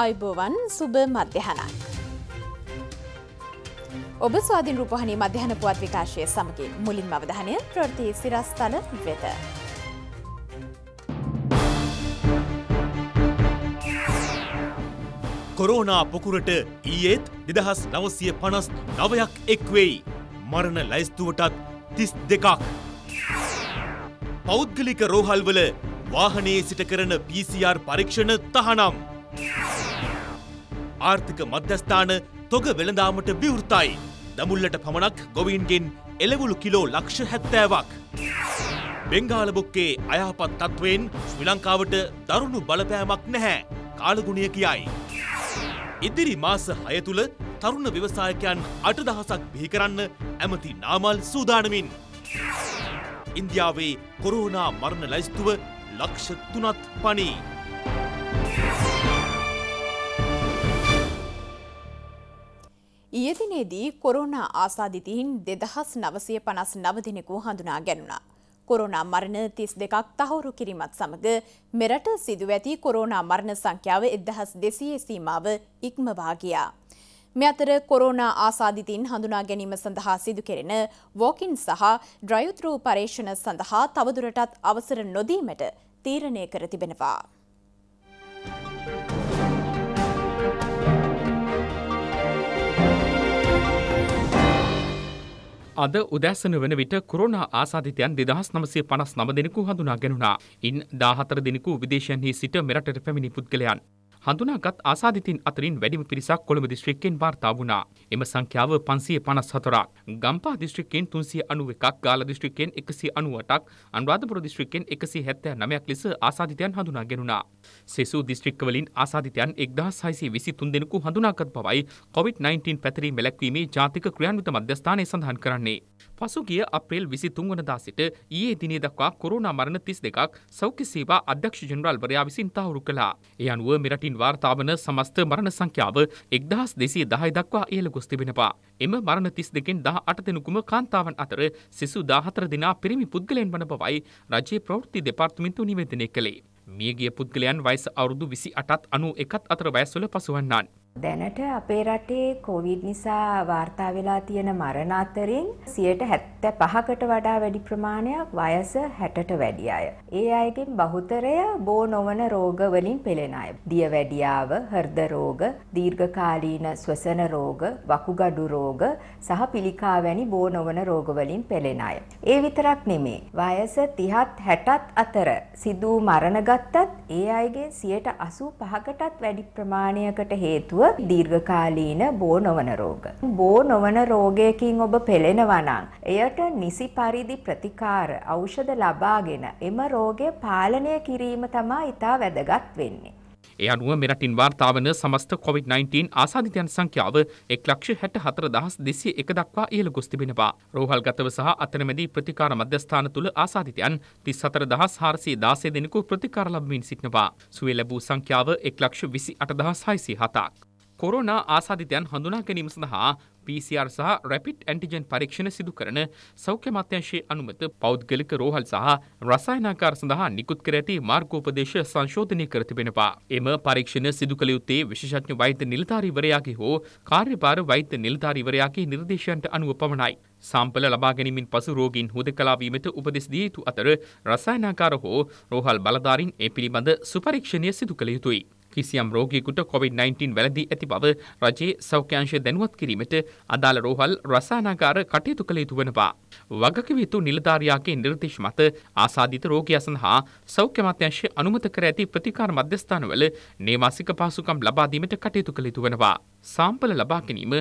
ආයිබෝවන් සුභ මධ්‍යහනක්. ඔබ ස්වාධින් රූපහණී මධ්‍යහන පුවත් විකාශය සමගින් මුලින් අවධානය ප්‍රෘතිය සිරස්ථල වෙත. කොරෝනා පොකුරට ඊයේත් දෙදහස් නවසය පනස් නවයක් එක්වෙයි. මරණ ලැස්තුවටත් තිස් දෙකක්. පෞද්ගලික රෝහල්වල වාහනයේ සිට කරන PCR පරීක්ෂණ තහනම්. ආර්ථික මධ්‍යස්ථාන තොග වෙළඳාමට විවෘතයි. දමුල්ලට පමණක් ගොවීන්ගෙන් එළවුළු කිලෝ ලක්ෂ හැත්තෑවක්. බෙංගාලබොක්කේ අයහපත් තත්ත්වයෙන් ශ්‍රී ලංකාවට දරුණු බලපෑමක් නැහැ කාලගුණිය කියයි. ඉදිරි මාස හය තුළ තරුණ ව්‍යවසායකයන් අටදහසක් බිහිකරන්න ඇමති නාමල් සූදානමින්. ඉන්දියාවේ කොරෝනා මරණ ලැස්තුව ලක්ෂ තුනත් පනී. ඊයදිනේදී කොරෝනා ආසාධිතීන් දෙදහස් නවසය පනස් නවදිනෙකු හඳුනා ගැනුණා. කොරෝනා මරණ තිස් දෙකක් තහවුරු කිරීමත් සමඟ මෙරට සිදුව ඇති කොරෝනා මරණ සංඛ්‍යාව එදහස් දෙසයේ සීමාව ඉක්මවාගයා. මෙ අතර කොරෝනා ආසාධිතීන් හඳුනා ගැනීම සඳහා සිදු කෙරෙන වෝකින් සහ ඩ්‍රයුතරූ පර්ේෂණ සඳහා තවදුරටත් අවසර නොදීමට තීරණය කර තිබෙනවා. අද උදැස්සන වන විට කොරෝනා ආසාධිතයන් දෙදහස් නමසේ පනස් නම දෙනෙකු හඳුනා ගැනුණා. ඉන් දාහතර දෙනෙකු විදේශයන්හි සිට මෙරටට පැමිණි පුද්ගලයන්. හඳුනාගත් ආසාධිතින් අතරින් වැඩිම පිරිසක් කොළඹ දිස්ත්‍රික්කෙන් වාර්තා වුණා. එම සංඛ්‍යාව 554ක්. ගම්පහ දිස්ත්‍රික්කෙන් 391ක්, ගාල්ල දිස්ත්‍රික්කෙන් 198ක්, අනුරාධපුර දිස්ත්‍රික්කෙන් 179ක් ලෙස ආසාධිතයන් හඳුනා ගැනුණා. සෙසු දිස්ත්‍රික්කවලින් ආසාධිතයන් 1623 දෙනෙකු හඳුනාගත් බවයි COVID-19 පැතිරීම වැළැක්වීමේ ජාතික ක්‍රියාන්විත මධ්‍යස්ථානය සඳහන් කරන්නේ. පසුගිය අප්‍රේල් විසි තුන්වනදා සිට ඒ දිනේ දක්වා කොරුණා මරණ තිස් දෙකක් සෞඛ්‍ය සේවා අධ්‍යක්ෂ ජනරල්වරයා විසින් තහවුරු කළා. ඒ අනුව මෙරටින් වාර්තාාවන සමස්ත මරණ සංඛ්‍යාව එක්දහස් දෙසේ දහයි දක්වා ඉහළ ගොස් තිබෙනවා. එම මරණ තිස් දෙකෙන් දහ අට දෙනෙකුම කාන්තාවන් අතර සිසු දාහතර දෙනා පිරිමි පුද්ගලයන් වන බවයි රජයේ ප්‍රවෘත්ති දෙපාර්තමේන්තුව නිවේදනය කළේ. මියගිය පුද්ගලයන් වයස අවුරුදු විසි අටත් අනු එකත් අතර වයස්වල පසුවන්නන්. දැනට අපේ රටේ කොවිඩ් නිසා වාර්තා වෙලා තියෙන මරණ අතරින් 75කට වඩා වැඩි ප්‍රමාණයක් වයස 60ට වැඩි අය. ඒ අයගෙන් බහුතරය බෝ නොවන රෝග වලින් පෙළෙන අය. දියවැඩියාව, හෘද රෝග, දීර්ඝකාලීන ශ්වසන රෝග, වකුගඩු රෝග සහ පිළිකා වැනි බෝ නොවන රෝග වලින් පෙළෙන අය. ඒ විතරක් නෙමේ. වයස 30ත් 60ත් අතර සිදු මරණ ගත්තත් ඒ අයගෙන් 85කටත් වැඩි ප්‍රමාණයකට හේතුව බව දීර්ඝකාලීන බෝ නොවන රෝග. බෝ නොවන රෝගයකින් ඔබ පෙළෙනවා නම් එයට නිසි පරිදි ප්‍රතිකාර ඖෂධ ලබාගෙන එම රෝගය පාලනය කිරීම තමයි ඉතා වැදගත් වෙන්නේ. ඒ අනුව මෙරටින් වාර්තාාවන සමස්ත COොVID-19 ආසාධිතයන් සංඛ්‍යාව එක් ලක්ෂ හැට හතර දහස් දෙසි එක දක්වා ඉහළ ගොස්තිබෙනවා. රෝහල් ගතව සහ අතනමැදී ප්‍රතිකාර මධ්‍යස්ථාන තුළ ආසාධිතයන් තිස් සතර දහස් හාරසේ දාසය දෙනෙකු ප්‍රතිකාරලබමින් සිටනවා. සුවේ ලැබූ සංඛ්‍යාව එක් ලක්ෂ විසි අටදහස් හයිසි හතාක්. කොරෝනා ආසාධිතයන් හඳුනා ගැනීම සඳහා PCR සහ රැපිඩ් ඇන්ටිජන් පරීක්ෂණ සිදු කරන සෞඛ්‍ය මත්‍යංශයේ අනුමත පෞද්ගලික රෝහල් සහ රසායනාකාර සඳහා නිකුත් කර ඇති මාර්ගෝපදේශ සංශෝධනය කර තිබෙනවා. එම පරීක්ෂණ සිදු කළ යුත්තේ විශේෂඥ වෛද්‍ය නිලධාරීවරයාගේ හෝ කාර්යභාර වෛද්‍ය නිලධාරීවරයාගේ නිර්දේශයන්ට අනුව පමණයි. සම්පල ලබා ගැනීමෙන් පසු රෝගීන් හුදකලා වීමට උපදෙස් දිය යුතු අතර රසායනාකාර හෝ රෝහල් බලධාරීන් ඒ පිළිබඳ සුපරීක්ෂණය සිදු කළ යුතුයි. කිසියම් රෝගීකුට කොවිD-19 වැළඳී ඇති බව රජයේ සෞඛ්‍යංශය දැනුවත් කිරීමට අදාළ රෝහල් රසායනාගාර කටයුතු කළ යුතු වෙනවා. වගකිවිතු නිලධාරියාගේ නිර්දේශ මත ආසාදිත රෝගියා සඳහා සෞඛ්‍ය අමාත්‍යාංශය අනුමත කර ඇති ප්‍රතිකාර මධ්‍යස්ථානවල නේවාසික පහසුකම් ලබා දීමට කටයුතු කළ යුතු වෙනවා. සාම්පල ලබා ගැනීම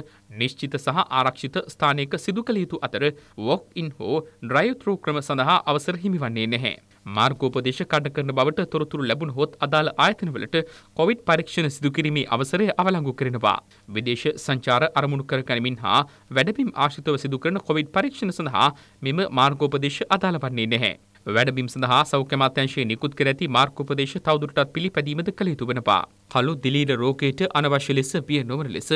නිශ්චිත සහ ආරක්ෂිත ස්ථානයක සිදු කළ යුතු අතර වොක් ඉන් හෝ ඩ්‍රයිව් ත්‍රූ ක්‍රම සඳහා අවසර හිමිවන්නේ නැහැ. මාර්ගෝපදේශ කඩ කරන බවට තොරතුරු ලැබුණ හොත් අදාළ ආයතනවලට කොවිඩ් පරීක්ෂණ සිදු කිරීමේ අවසරය අවලංගු කරනවා. විදේශ සංචාර අරමුණු කර ගනිමින් හා වැඩපිම් ආශ්‍රිතව සිදු කරන කොවිඩ් පරීක්ෂණ සඳහා මෙම මාර්ගෝපදේශ අදාළ වන්නේ නැහැ. වැඩබිම් සඳහා සෞඛ්‍ය මාත්‍යංශයේ නිකුත් කර ඇති මාර්ගෝපදේශ තවදුරටත් පිළිපැදීමද කළ යුතු වෙනවා. කළු දිලීර රෝගයට අනවශ්‍ය ලෙස විය නොවන ලෙස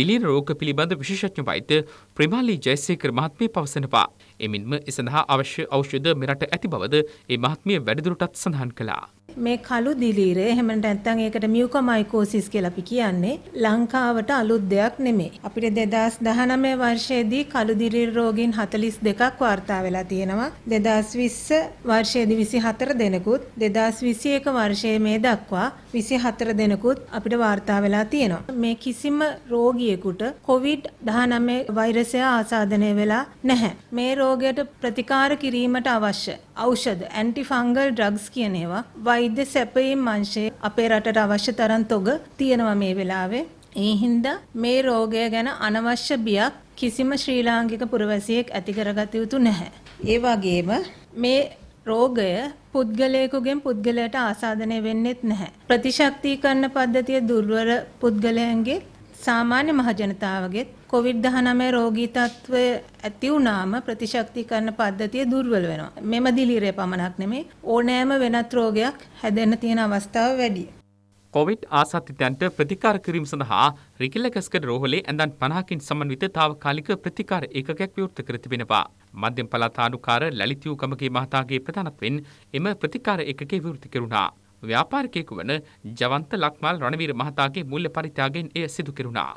දිලීර රෝග පිළිබඳ විශේෂඥ වෛද්‍ය ප්‍රමාලී ජයසේකර මහත්මිය පවසනවා. එමින්ම එසඳහා අවශ්‍ය ඖෂධ මෙරට ඇති බවද ඒ මහත්මිය වැඩිදුරටත් සඳහන් කළා. මේ කළු දිලීරය එහෙම නැත්නම් ඒකට මියුකෝමයිකෝසිස් කියලා අපි කියන්නේ ලංකාවට අලුත් දෙයක් නෙමෙයි. අපිට 2019 වර්ෂයේදී කළු දිලීර රෝගීන් 42ක් වාර්තා වෙලා තියෙනවා. 2020 වර්ෂයේදී 24 දෙනෙකුත් 2021 වර්ෂයේ මේ දක්වා 24 දෙනෙකුත් අපිට වාර්තා වෙලා තියෙනවා. මේ කිසිම රෝගියෙකුට COVID-19 වෛරසය ආසාදනය වෙලා නැහැ. මේ රෝගයට ප්‍රතිකාර කිරීමට අවශ්‍ය ඖෂධ ඇන්ටිෆංගල් ඩ්‍රග්ස් කියන ඒවා වෛද්‍ය සැපයීම් අංශයේ අපේ රටට අවශ්‍ය තරම් තොග තියෙනවා මේ වෙලාවේ. ඒ හින්දා මේ රෝගය ගැන අනවශ්‍ය බියක් කිසිම ශ්‍රී ලාංකික පුරවැසියෙක් ඇති කරගත යුතු නැහැ. ඒ වගේම මේ රෝගය පුද්ගලයෙකුගෙන් පුද්ගලයට ආසාදනය වෙන්නෙත් නැහැ. ප්‍රතිශක්තිකරණ පද්ධතිය දුර්වල පුද්ගලයන්ගේ සාමාන්‍ය මහජනතාවගෙත් කොවිඩ්-19 රෝගී තත්ත්වය ඇති වුණාම ප්‍රතිශක්තිකරණ පද්ධතිය දුර්වල වෙනවා. මෙම දිලිරය පමණක් නෙමෙයි ඕනෑම වෙනත් රෝගයක් හැදෙන්න තියෙන අවස්ථාව වැඩි. කොවිඩ් ආසාදිතයන්ට ප්‍රතිකාර කිරීම සඳහා රිකිලකස්කඩ රෝහලේ ඇඳන් 50කින් සමන්විත తాවකාලික ප්‍රතිකාර ඒකකයක් විවෘත කර තිබෙනවා. මධ්‍යම පළාත් ආණ්ඩුකාර ලලිතියු කමගේ මහතාගේ ප්‍රධානත්වෙන් එම ප්‍රතිකාර එකකේ විවෘත කෙරුණා. ව්‍යාපාරිකයෙකු වන ජවන්ත ලක්මල් රණවීර මහතාගේ මුල්‍ය පරිත්‍යාගයෙන් එය සිදු කෙරුණා.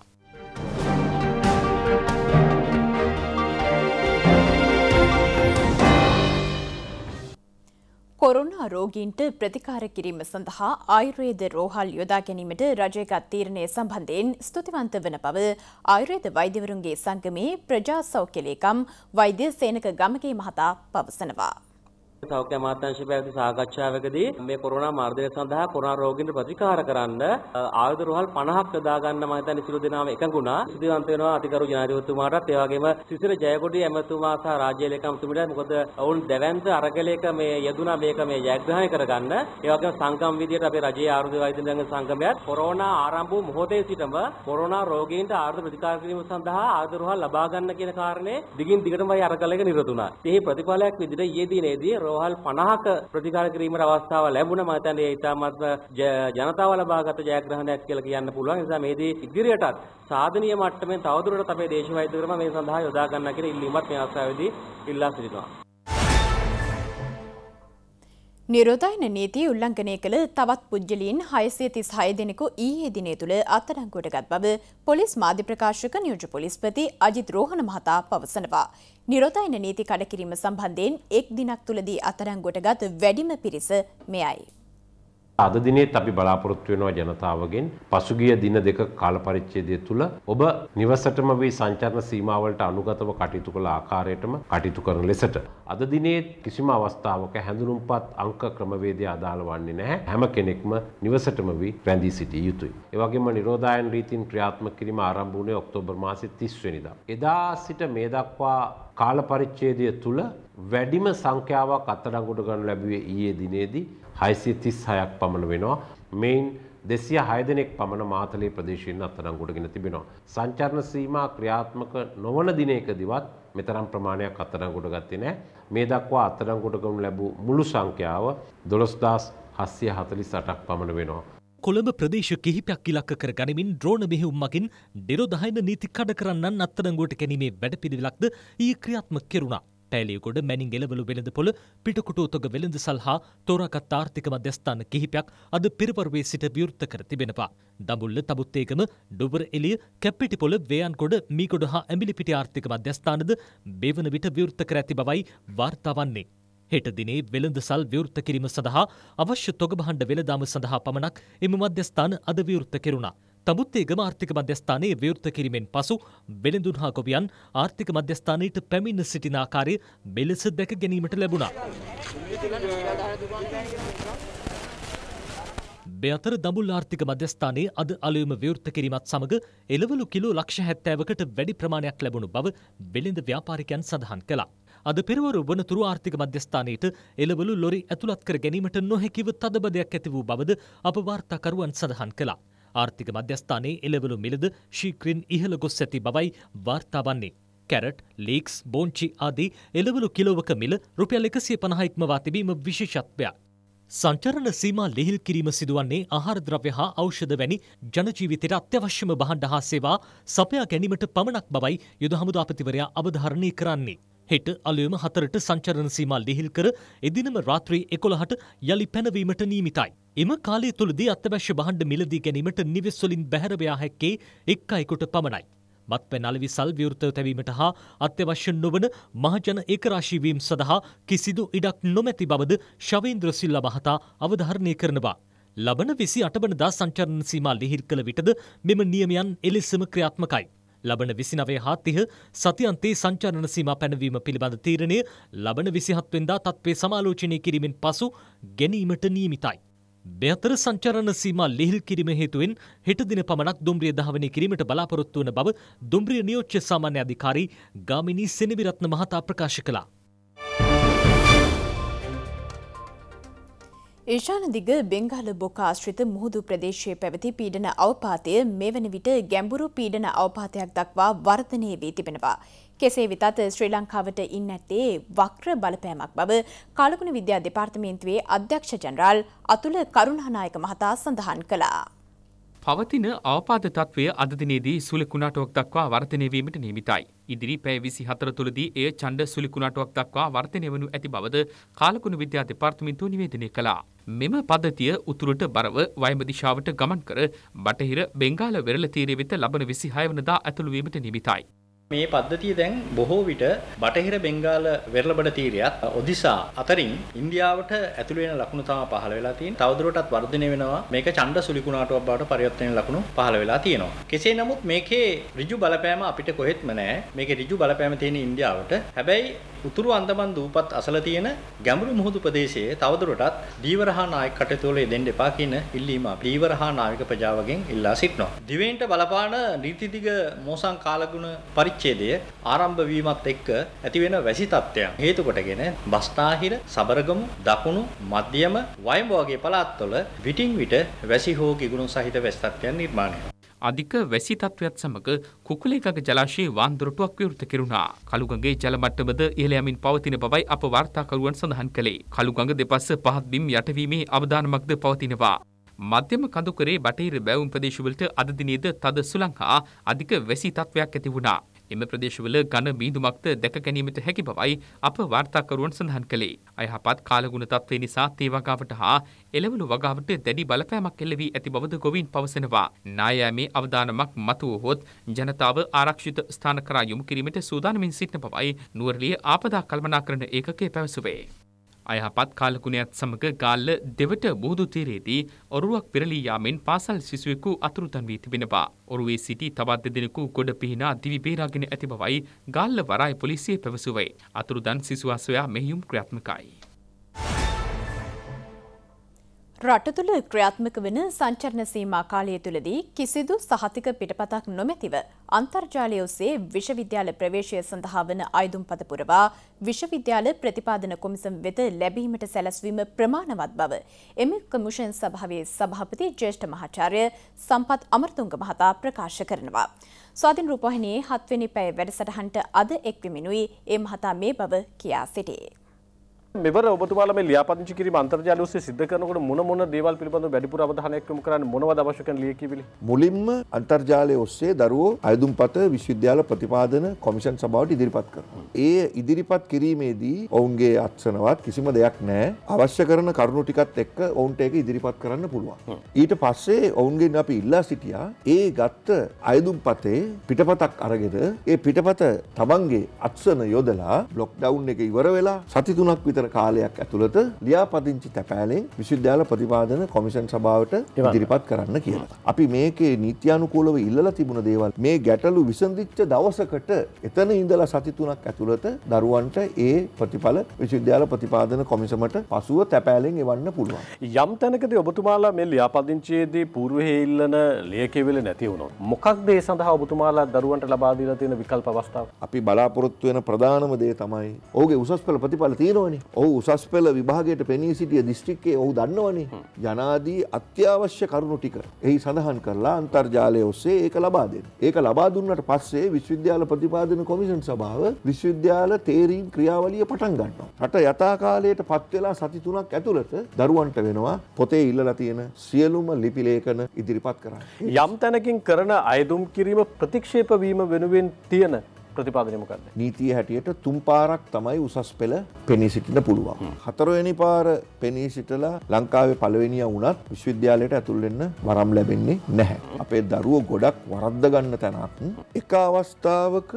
කොරුණා රෝගීන්ට ප්‍රතිකාර කිරීම සඳහා ආයුර්වේද රෝහල් යොදා ගැනීමට රජයගත් තීරණය සම්බන්ධයෙන් ස්තුතිවන්ත වන බව ආයුර්වේද වෛද්‍යවරුන්ගේ සංගමේ ප්‍රජා සෞඛ්‍ය ලේකම් වෛද්‍ය සේනක ගමගේ මහතා පවසනවා. සෞඛ්‍ය අමාත්‍යාංශය පැවැති සාකච්ඡාවකදී මේ කොරෝනා මාර්ගය සඳහා කොරෝනා රෝගීන්ට ප්‍රතිකාර කරන්න ආයුධ රෝහල් 50ක් යොදා ගන්න මම හිතන්නේ සිළු දෙනාම එකඟුණා. සිදුවන්ත වෙනවා අතිගරු ජනාධිපතිතුමාටත් ඒ වගේම සිසිර ජයකොඩි ඇමතුමා සහ රාජ්‍ය ලේකම්තුමිට මොකද ඔවුන් දැවැන්ත අරගලයක මේ යෙදුණා මේක මේ ජයග්‍රහණය කරගන්න. ඒ වගේම සංගම් විදියට අපේ රජයේ ආයුර්වේද වෛද්‍යංග සංගමයත් කොරෝනා ආරම්භ වූ මොහොතේ සිටම කොරෝනා රෝගීන්ට ආර්ථ ප්‍රතිකාර කිරීම සඳහා ආයුධ රෝහල් ලබා ගන්න කියන කාරණේ දිගින් දිගටම ඒ අරගලයක නිරතුණා. එහි ප්‍රතිඵලයක් විදිහට ඊයේ දිනේදී රෝහල් 50ක ප්‍රතිකාර කිරීමේ අවස්ථාව ලැබුණ මම හිතන්නේ ඒ ඉතාමත් ජනතාව ලබාගත් ජයග්‍රහණයක් කියලා කියන්න පුළුවන්. නිසා මේදී ඉදිරියටත් සාධනීය මට්ටමින් තවදුරටත් අපේ දේශවෛද්‍යවරම මේ සඳහා යොදා ගන්න කියලා ඉල්ලීමත් මේ අවස්ථාවේදී ඉල්ලා සිටිනවා. නිරෝධයන නීතිය උල්ලංඝනය කළ තවත් පුද්ගලයන් 636 දෙනෙකු ඊයේ දිනේ තුල අත්අඩංගුවටගත් බව පොලිස් මාධ්‍ය ප්‍රකාශක නියෝජ්‍ය පොලිස්පති අජිත් රෝහණ මහතා පවසනවා. නිරෝධයන නීති කඩකිරීම සම්බන්ධයෙන් එක් දිනක් තුලදී අත්අඩංගුවටගත් වැඩිම පිරිස මෙයයි. අද දිනේත් අපි බලාපොරොත්තු වෙනවා ජනතාවගෙන් පසුගිය දින දෙක කාල පරිච්ඡේදය තුළ ඔබ නිවසටම වී සංචාරන සීමාවලට අනුගතව කටයුතු කළ ආකාරයටම කටයුතු කරන ලෙසට අද දිනේ කිසිම අවස්ථාවක හැඳුනුම්පත් අංක ක්‍රමවේදය අදාළ වන්නේ නැහැ හැම කෙනෙක්ම නිවසටම වී රැඳී සිටිය යුතුයි. ඒ වගේම නිරෝධායන රීතින් ක්‍රියාත්මක කිරීම ආරම්භ වුණේ ඔක්තෝබර් මාසයේ 30 වෙනිදා. එදා සිට මේ දක්වා කාල පරිච්ඡේදය තුළ වැඩිම සංඛ්‍යාවක් අත්අඩංගුවට ගන්න ලැබුවේ ඊයේ දිනේදී හයිසිය තිස් හයක් පමණ වෙනවා. මෙයින් දෙසිය හයදනෙක් පමණ මාතලේ ප්‍රදේශයෙන් අත්තරංගොඩගෙන තිබෙනවා. සංචරණ සීමා ක්‍රියාත්මක නොවන දිනයක දිවත් මෙතරම් ප්‍රමාණයක් අත්තරංගොඩ ගත්තේ නෑ. මේ දක්වා අත්තරංගොඩගම් ලැබූ මුළු සංඛ්‍යාව දොළොස්දස් හස්සිය හතලි සටක් පමණ වෙනවා. කොළඹ ප්‍රදේශ කිහිපයක් ඉලක්ක කර ගනිමින් ද්‍රෝණ මෙහෙුම් මගින් ඩෙරෝදහයන නීති කඩ කරන්න අත්තරංගුවට කැනීමේ වැඩපිළිවෙලක්ද ඊ ක්‍රියාත්ම කෙරුණා. පැලියගොඩ මැනිින් එලවලු වෙළඳ පොළ පිටකුට උතොග වෙළඳ සල්හා තෝරකත් ආර්ථික මධ්‍යස්ථාන කිහිපයක් අද පිරිවර්වේ සිට විවෘත කර තිබෙනවා. දඹුල්ල තබුත්තේකම ඩොබර එලිය කැප්පිටි පොළ වේයන්කොඩ මීකොඩ හා ඇමිලිපිටි ආර්ථික මධ්‍යස්ථානද බෙවන විට විවෘත කර ඇති බවයි වාර්තාවන්නේ. හෙට දිනේ වෙළඳ සල් විවෘත කිරීම සඳහා අවශ්‍ය තොග බහණ්ඩ වෙළදාම සඳහා පමණක් එම මධ්‍යස්ථාන අද විවෘත කෙරුණා. තමුත් ඒගම ආර්ථික මධ්‍යස්ථානයේ විවෘත කිරීමෙන් පසු වෙළඳුන් හා ගොවියන් ආර්ථික මධ්‍යස්ථානයට පැමිණ සිටින ආකාරය මෙලෙස දැක ගැනීමට ලැබුණා. මෙතර දමුල් ආර්ථික මධ්‍යස්ථානයේ අද අලුයම විවෘත කිරීමත් සමග එළවලු කිලෝ ලක්ෂ හැත්තෑවකට වැඩි ප්‍රමාණයක් ලැබුණු බව වෙළඳ ව්‍යාපාරිකයන් සඳහන් කළා. අද පෙරවරු වනතුරු ආර්ථික මධ්‍යස්ථානයට එළවලු ලොරි ඇතුළත් කර ගැනීමට නොහැකිව තදබදයක් ඇති වූ බවද අප වාර්තාකරුවන් සඳහන් කළා. ආර්ථික මධ්‍යස්ථානයේ එළවලු මිලද ශීක්‍රින් ඉහළ ගොස් ඇති බවයි වාර්තා වන්නේ. කැරට්, ලීක්ස්, බෝංචි ආදී එළවලු කිලෝවක මිල රුපියල් 150 ඉක්මවා තිබීම විශේෂත්වයක්. සංචරණ සීමා ලිහිල් කිරීම සිදුවන්නේ ආහාර ද්‍රව්‍ය හා ඖෂධ වැනි ජනජීවිතයට අත්‍යවශ්‍යම බහණ්ඩ හා සේවා සපයා ගැනීමට පමණක් බවයි යුද හමුදාපතිවරයා අවධාරණය කරන්නේ. හෙට අලුයම හතරට සංචරණ සීමා ලිහිල් කර එදිනම රාත්‍රී එකොළහට යළි පැනවීමට නීමිතයි. එම කාලය තුළදී අත්‍යවශ්‍ය බහණ්ඩ මිලදී ගැනීමට නිවෙස්වලින් බැහැරවයා හැක්කේ එක් අයෙකුට පමණයි. මත්පැන් අලෙවි සල් විවෘතව තැවීමට හා අත්‍යවශ්‍ය නොවන මහජන ඒකරාශීවීම් සඳහා කිසිදු ඉඩක් නොමැති බවද ශවීන්ද්‍ර සිල්ලා මහතා අවධාරණය කරනවා. ලබන විසි අටබනදා සංචරණ සීමා ලිහිල් කළ විටද මෙම නියමයන් එලෙසම ක්‍රියාත්මකයි. ලබන විසිනවේ හාත්තිහ සතියන්තේ සංචාරණ සීම පැනවීම පිළිබඳ තීරණය ලබන විසිහත්වෙන්දා තත්වේ සමාලෝචනය කිරීමෙන් පසු ගැනීමට නියමිතයි. බෙහතර සංචරණ සීම ලිහිල් කිරීම හේතුවෙන් හෙට දින පමණක් දුම්රිය දහවනය කිරීමට බලාපොරොත්තු වන බව දුම්රිය නියෝච්ච සාමාන්‍ය අධිකාරී ගාමිණී සෙනවිරත්න මහතා ප්‍රකාශ කළා. ඒශාන දිග බෙංගාල බොක ආශ්‍රිත මුහුදු ප්‍රදේශයේ පැවති පීඩන අවපාතය මෙවැනි විට ගැඹුරු පීඩන අවපාතයක් දක්වා වර්ධනය වී තිබෙනවා. කෙසේ වෙතත් ශ්‍රී ලංකාවට ඉන්න ඇත්තේ වක්‍ර බලපෑමක් බව කාලකුණ විද්‍යා දෙපාර්තමේන්තුවේ අධ්‍යක්ෂ ජනරාල් අතුල කරුණානායක මහතා සඳහන් කළා. පවතින අවපාද තත්ත්වය අද දිනේදී සුලිකුණාටුවක් දක්වා වර්ධනය වීමට නියමිතයි. ඉදිරි පැය 24 තුළදී එය ඡණ්ඩ සුලිකුණාටුවක් දක්වා වර්ධනය වනු ඇති බවද කාලකුණු විද්‍යා දෙපාර්තමේන්තුව නිවේදනය කළා. මෙම පද්ධතිය උතුරට බරව වයඹ දිශාවට ගමන් කර බටහිර බෙන්ගාල වෙරළ තීරය වෙත ලබන 26 වනදා ඇතුළු වීමට නියමිතයි. මේ පද්ධතිය දැන් බොහෝ විට බටහිර බෙන්ගාල වෙරළබඩ තීරයත් ඔදිසා අතරින් ඉන්දියාවට ඇතුළු වෙන ලකුණු තමයි පහළ වෙලා තියෙන්නේ. තවදුරටත් වර්ධනය වෙනවා. මේක ඡණ්ඩ සුළි කුණාටුවක් බවට පරිවර්තන වෙන ලකුණු පහළ වෙලා තියෙනවා. කෙසේ නමුත් මේකේ ඍජු බලපෑම අපිට කොහෙත්ම නැහැ. මේකේ ඍජු බලපෑම තියෙන ඉන්දියාවට. හැබැයි උතුරු අන්දමන් දූපත් අසල තියෙන ගැඹුරු මුහුදු ප්‍රදේශයේ තවදුරටත් දීවරහා නායක කටයුතු වල දෙන්න එපා කියන ඉල්ලීම දීවරහා නායක ප්‍රජාවගෙන් ඉල්ලා සිටිනවා. දිවයින්ට බලපාන නීතිතිග මෝසම් කාලගුණ පරිච්ඡේදය ආරම්භ වීමත් එක්ක ඇතිවෙන වැසි තත්ත්වයන් හේතු කොටගෙන බස්නාහිර, සබරගමු, දකුණු, මධ්‍යම, වයඹ වගේ පළාත්වල විටින් විට වැසි හෝ කිගුණු සහිත වැසි තත්ත්වයන් නිර්මාණය අධික වැසි තත්ත්වයත් සමග කුකුලේකග ජලාශයේ වාන්දරටුවක් විවෘත කෙරුණා. කළුගඟේ ජල මට්ටමද ඉහළ යමින් පවතින බවයි අප වාර්තාකරුවන් සඳහන් කළේ. කළුගඟ දෙපස්ස පහත් බිම් යටවීමේ අවදානමක්ද පවතිනවා. මධ්‍යම කඳුකරේ බටහිර බැවුම් ප්‍රදේශවලට අද දිනේද තද සුළං හා අධික වැසි තත්ත්වයක් ඇති වුණා. එම ප්‍රදේශවල ඝන බීදුමක්ද දැක ගැනීමට හැකි බවයි අප වාර්තාකරුවන් සඳහන් කළේ. අයහපත් කාලගුණ තත්ත්වේ නිසා තේ වගාවට හා එළවලු වගාවට දැඩි බලපෑමක් එල්ල වී ඇති බවද ගොවින් පවසනවා. නායෑමේ අවදානමක් මතුව හොත් ජනතාව ආරක්ෂිත ස්ථාන කරා යොමු කිරීමට සූදානමින් සිටින බවයි නුවරළිය ආපදා කල්පනා කරන ඒකකයේ පැවසුවේ. අයහපත් කාලකුණයත් සමග ගාල්ල දෙවට බෝධු තීරයේදී ඔරුවක් පෙරලී යාමෙන් පාසල් සිසුවෙකු අතුරුදන් වී තිබෙනවා. ඔරුවේ සිටි තවත් දෙදෙනෙකු ගොඩ පිහිනා දිවි බේරාගෙන ඇති බවයි ගාල්ල වරාය පොලිසිය පැවසුවේ. අතුරුදන් සිසුවා සොයා මෙහියුම් ක්‍රියාත්මකයි. රට තුළ ක්‍රියාත්මක වන සංචරණ සීමා කාලය තුළදී කිසිදු සහතික පිටපතක් නොමැතිව අන්තර්ජාලය ඔස්සේ විශ්වවිද්‍යාල ප්‍රවේශය සඳහා වන අයදුම් පත පුරවා විශ්වවිද්‍යාල ප්‍රතිපාදන කොමිසම් වෙත ලැබීමට සැලැස්වීම ප්‍රමාණවත් බව එම කොමිෂන් සභාවේ සභාපති ජ්‍යෙෂ්ඨ මහාචාර්ය සම්පත් අමරතුංග මහතා ප්‍රකාශ කරනවා. ස්වාධීන් රූපවාහිනියේ හත්වෙනි පැය වැඩසටහනට අද එක්වමිනුයි ඒ මහතා මේ බව කියා සිටියේ. මෙවර ඔබතුමාලා මේ ලියාපදිංචි කිරීම අන්තර්ජාලය ඔස්සේ සිද්ධ කරනකොට මොන මොන දේවල් පිළිබඳව වැඩිපුර අවධානයක් යොමු කරන්නේ මොනවද අවශ්‍ය කරන ලියකියවිලි මුලින්ම අන්තර්ජාලය ඔස්සේ දරුවෝ අයදුම්පත විශ්වවිද්‍යාල ප්‍රතිපාදන කොමිෂන් සභාවට ඉදිරිපත් කරනවා. ඒ ඉදිරිපත් කිරීමේදී ඔවුන්ගේ අත්සනවත් කිසිම දෙයක් නැහැ. අවශ්‍ය කරන කරුණු ටිකත් එක්ක ඔවුන්ට ඒක ඉදිරිපත් කරන්න පුළුවන්. ඊට පස්සේ ඔවුන්ගෙන් අපි ඉල්ලා සිටියා ඒ ගත්ත අයදුම්පතේ පිටපතක් අරගෙන ඒ පිටපත තමන්ගේ අත්සන යොදලා බ්ලොක් ඩවුන් එක ඉවර වෙලා සති තුනක් විතර විසිකර කාලයක් ඇතුළත ලියාපදිංචි තැපෑලෙන් විශුද්ධාල ප්‍රතිපාදන කොමිෂන් සභාවට ඉදිරිපත් කරන්න කියලා. අපි මේකේ නීති්‍යානුකූලව ඉල්ල තිබුණ දේවල් මේ ගැටලු විසඳිච්ච දවසකට එතන ඉඳලා සතිතුනක් ඇතුළත දරුවන්ට ඒ ප්‍රතිඵල විශුද්ධාල ප්‍රතිපාදන කොමිසමට පසුව තැපෑලෙන් එවන්න පුළුවන්. යම් තැනකද ඔබතුමාලා මෙල් ලියාපදිංචයේදී පූර්වහේ ඉල්ලන ලියකෙවෙල නැති වුණොත්. මොකක් දේ සඳහා ඔබතුමාලා දරුවන්ට ලබාදීලා තියෙන විකල්ප අවස්ථාව. අපි බලාපොරොත්තු වෙන ප්‍රධානම දේ තමයි ඔහුගේ උසස් පෙළ ප්‍රතිඵල තියෙනවනේ. ඔහු උසස් පෙළ විභාගයට පෙනී සිටිය දිස්ත්‍රික්කේ ඔහු දන්නවනේ ජනාදී අත්‍යවශ්‍ය කරුණු ටික එහි සඳහන් කරලා අන්තර්ජාලය ඔස්සේ ඒක ලබා දෙන්න. ඒක ලබා දුන්නට පස්සේ විශ්වවිද්‍යාල ප්‍රතිපාදන කොමිෂන් සභාව විශ්වවිද්‍යාල තේරීම් ක්‍රියාවලිය පටන් ගන්නවා. රට යථා කාලයට පත් වෙලා සති තුනක් ඇතුළත දරුවන්ට වෙනවා පොතේ ඉල්ලලා තියෙන සියලුම ලිපි ලේඛන ඉදිරිපත් කරන්න. යම් තැනකින් කරන අයදුම් කිරීම ප්‍රතික්ෂේප වීම වෙනුවෙන් තියෙන ප්‍රතිපාදනමකක්ද. නීතිය හැටියට තුම් පාරක් තමයි උසස් පෙළ පෙනී සිටිට පුළුවන්. හතරවෙනි පාර පෙනී සිටලා ලංකාවේ පළවෙනිය වුණත් විශ්වවිද්‍යාලයට ඇතුල්වෙන්න වරම් ලැබෙන්නේ නැහැ. අපේ දරුවෝ ගොඩක් වරද්ද ගන්න තැනක් එක අවස්ථාවක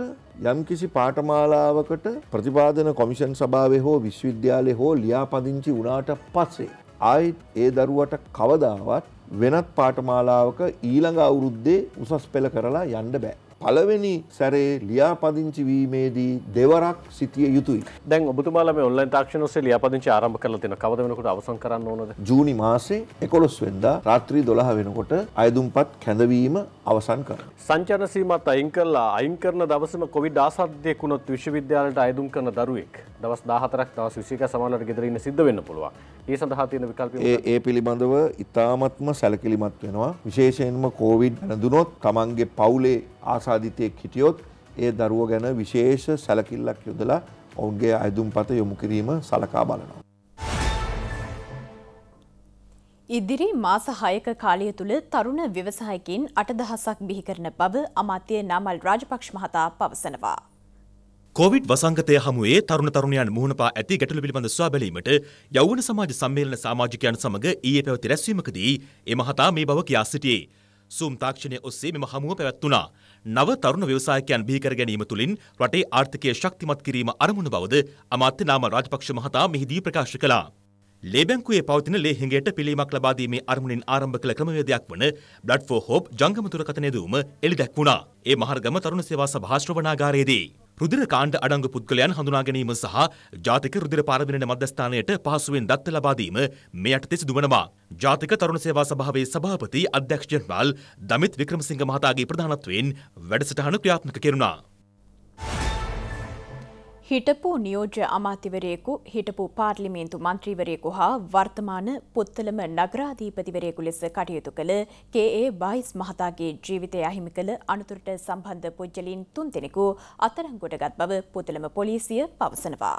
යම්කිසි පාටමාලාවකට ප්‍රතිපාදන කොමිෂන් සභාවේ හෝ විශ්වවිද්‍යාලය හෝ ලියාපදිංචි වුණාට පස්සේ. ආයිත් ඒ දරුවට කවදාවත් වෙනත් පාටමාලාවක ඊළඟ අවුරුද්දේ උසස් පෙළ කරලා යන්න බෑ. පළවෙනි සැරේ ලියාපදිංචි වීමේදී දෙවරක් සිටිය යුතුයි. දැන් ඔබතුමාලා මේ ඔන්ලයින් තාක්ෂණ ඔස්සේ ලියාපදිංචි ආරම්භ කරලා තියෙනවා. කවද වෙනකොට අවසන් කරන්න ඕනද? ජූනි මාසේ 11 වෙනිදා රාත්‍රී 12 වෙනකොට අයදුම්පත් කැඳවීම අවසන් කරනවා. සංචාරන සීමාත් අයින් කරලා අයින් කරන දවසම කොවිඩ් ආසාදිතයෙක් වුණොත් විශ්වවිද්‍යාලයට අයදුම් කරන දරුවෙක් දවස් 14ක් දවස් 21ක සමානලට ගෙදර ඉන්න සිද්ධ වෙන්න පුළුවන්. ඒ සඳහා තියෙන විකල්ප ඒ පිළිබඳව ඉතාමත්ම සැලකිලිමත් වෙනවා විශේෂයෙන්ම කෝවිඩ් නැඳුනොත් තමන්ගේ පවුලේ ආසාධිතයෙක් හිටියොත් ඒ දරුව ගැන විශේෂ සැලකිල්ලක් යොදලා ඔවුන්ගේ අයදුම්පත යොමු කිරීම සලකා බලනවා ඉදිරි මාස 6ක කාලය තුල තරුණ ව්‍යවසායකින් 8000ක් බිහි කරන බව අමාත්‍ය නාමල් රාජපක්ෂ මහතා පවසනවා. කොවිඩ් වසංගතය හමුවේ තරුණ තරුණයන් මුහුණපා ඇති ගැටළු පිළිබඳ සොයා බැලීමට යෞවන සමාජ සම්මේලන සමාජිකයන් සමග ඊයේ පැවති රැස්වීමකදී ඒ මහතා මේ බව කියා සිටියේ. සූම් තාක්ෂණය ඔස්සේ මෙම හමුව පැවැත්වුණා. නව තරුණ ව්‍යවසායකයන් බිහිකර ගැනීම තුළින් රටේ ආර්ථිකය ශක්තිමත් කිරීම අරමුණ බවද අමාත්‍ය නාම රාජපක්ෂ මහතා මෙහිදී ප්‍රකාශ කළා. ලේබැංකුවේ පවතින ලේ හිඟයට පිළීමක් ලබා දීමේ අරමුණින් ආරම්භ කළ ක්‍රමවේදයක් වන බ්ලඩ් ෆෝ හෝප් ජංගම තුරකථන යෙදවීම එළි දැක්වුණා. ඒ මහර්ගම තරුණ සේවා සභා ශ්‍රවණාගාරයේදී රුධිර කාණ්ඩ අඩංගු පුද්ගලයන් හඳුනා ගැනීම සහ ජාතික රුධිර පාරමින මධ්‍යස්ථානයට පහසුවෙන් දත්ත ලබා දීම මේ යටතේ සිදු වනවා. ජාතික තරුණ සේවා සභාවේ සභාපති අධ්‍යක්ෂ ජනරාල් දමිත් වික්‍රමසිංහ මහතාගේ ප්‍රධානත්වයෙන් වැඩසටහන ක්‍රියාත්මක කෙරුණා. හිටපු නියෝජ්‍ය අමාත්‍යවරයෙකු හිටපු පාර්ලිමේන්තු මන්ත්‍රීවරයෙකු හා වර්තමාන පුත්තලම නගරාධීපතිවරයෙකු ලෙස කටයුතු කළ කේ.ඒ. බයිස් මහතාගේ ජීවිතය අහිමි කළ අනතුරට සම්බන්ධ පුද්ගලීන් තුන්දෙනෙකු අත්අඩංගුවට ගත් බව පුත්තලම පොලිසිය පවසනවා.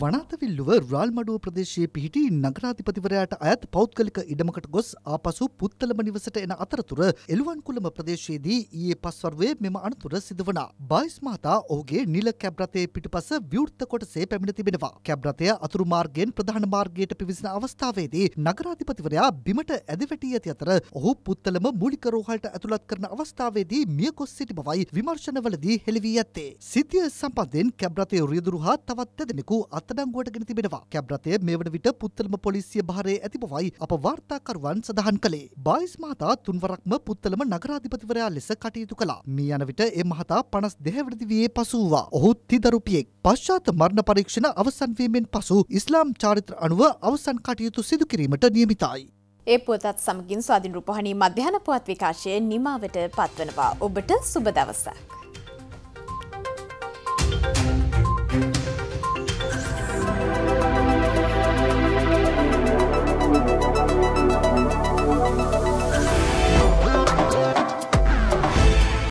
වනතවිල්ලුව රාල්මඩුව ප්‍රදේශයේ පිහිටි නගරාධිපතිවරයාට අයත් පෞද්ගලික ඉඩමකට ගොස් ආපසු පුත්තලම නිවසට එන අතරතුර එළුවන්කුලම ප්‍රදේශයේදී ඊයේ පස්වරුවේ මෙම අනතුර සිදු වුණා. බයිස් මහතා ඔහුගේ නිල කැබ් රථයේ පිටුපස ව්‍යුර්ථ කොටසේ පැමිණ තිබෙනවා. කැබ් රථය අතුරු මාර්ගයෙන් ප්‍රධාන මාර්ගයට පිවිසෙන අවස්ථාවේදී නගරාධිපතිවරයා බිමට ඇදි වැටී ඇති අතර ඔහු පුත්තලම මූලික රෝහලට ඇතුළත් කරන අවස්ථාවේදී මියගොස් සිටි බවයි විමර්ශනවලදී හෙළි වී ඇත්තේ. සිතිය සම්බන්ධයෙන් කැබ් රථයේ රියදුරු හා තවත් දෙදෙනෙකු අත්අඩංගුවට ගෙන තිබෙනවා. කැබ් රථය මේ වන විට පුත්තලම පොලිසිය භාරයේ ඇති බවයි අප වාර්තාකරුවන් සඳහන් කළේ. බයිස් මහතා තුන්වරක්ම පුත්තලම නගරාධිපතිවරයා ලෙස කටයුතු කළා. මේ යන විට ඒ මහතා 52 වෙනිදි වියේ පසු වූවා. ඔහු තිදරුපියෙක්. පශ්චාත් මරණ පරීක්ෂණ අවසන් වීමෙන් පසු ඉස්ලාම් චාරිත්‍ර අනුව අවසන් කටයුතු සිදු කිරීමට නියමිතයි. ඒ පුවතත් සමගින් ස්වාධීන් රූපහණී මධ්‍යහන පුවත් විකාශය නිමාවට පත්වනවා. ඔබට සුබ දවසක්.